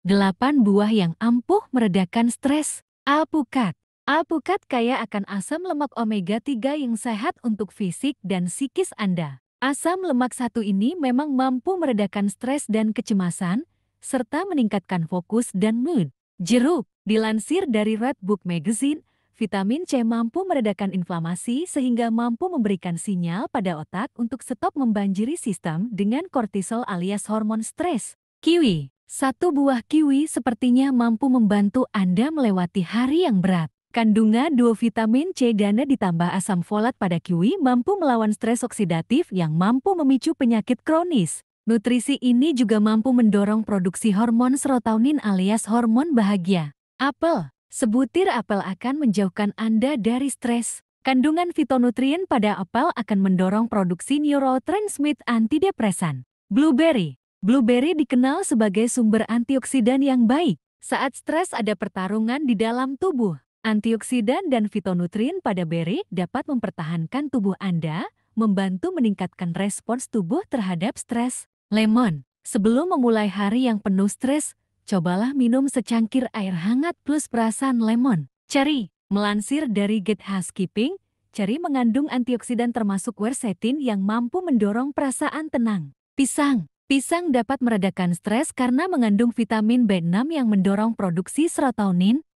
8 buah yang ampuh meredakan stres. Alpukat. Alpukat kaya akan asam lemak omega 3 yang sehat untuk fisik dan psikis Anda. Asam lemak satu ini memang mampu meredakan stres dan kecemasan, serta meningkatkan fokus dan mood. Jeruk, dilansir dari Red Book Magazine, vitamin C mampu meredakan inflamasi sehingga mampu memberikan sinyal pada otak untuk stop membanjiri sistem dengan kortisol alias hormon stres. Kiwi satu buah kiwi sepertinya mampu membantu Anda melewati hari yang berat. Kandungan dua vitamin C dana ditambah asam folat pada kiwi mampu melawan stres oksidatif yang mampu memicu penyakit kronis. Nutrisi ini juga mampu mendorong produksi hormon serotonin alias hormon bahagia. Apel, sebutir apel akan menjauhkan Anda dari stres. Kandungan fitonutrien pada apel akan mendorong produksi neurotransmit antidepresan. Blueberry, Blueberry dikenal sebagai sumber antioksidan yang baik. Saat stres ada pertarungan di dalam tubuh, antioksidan dan fitonutrien pada berry dapat mempertahankan tubuh Anda, membantu meningkatkan respons tubuh terhadap stres. Lemon, sebelum memulai hari yang penuh stres, cobalah minum secangkir air hangat plus perasan lemon. Cari, melansir dari Get Housekeeping, cari mengandung antioksidan termasuk quercetin yang mampu mendorong perasaan tenang. Pisang, Pisang dapat meredakan stres karena mengandung vitamin B6 yang mendorong produksi serotonin,